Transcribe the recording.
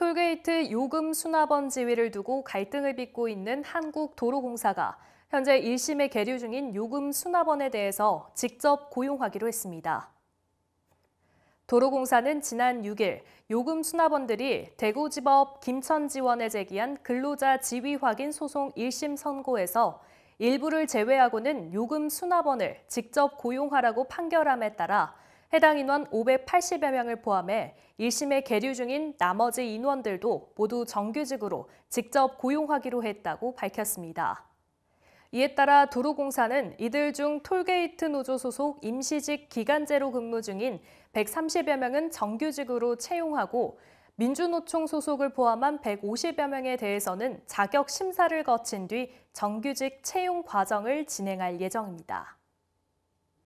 톨게이트 요금 수납원 지위를 두고 갈등을 빚고 있는 한국도로공사가 현재 1심에 계류 중인 요금 수납원에 대해서 직접 고용하기로 했습니다. 도로공사는 지난 6일 요금 수납원들이 대구지법 김천지원에 제기한 근로자 지위 확인 소송 1심 선고에서 일부를 제외하고는 요금 수납원을 직접 고용하라고 판결함에 따라 해당 인원 580여 명을 포함해 1심에 계류 중인 나머지 인원들도 모두 정규직으로 직접 고용하기로 했다고 밝혔습니다. 이에 따라 도로공사는 이들 중 톨게이트 노조 소속 임시직 기간제로 근무 중인 130여 명은 정규직으로 채용하고 민주노총 소속을 포함한 150여 명에 대해서는 자격 심사를 거친 뒤 정규직 채용 과정을 진행할 예정입니다.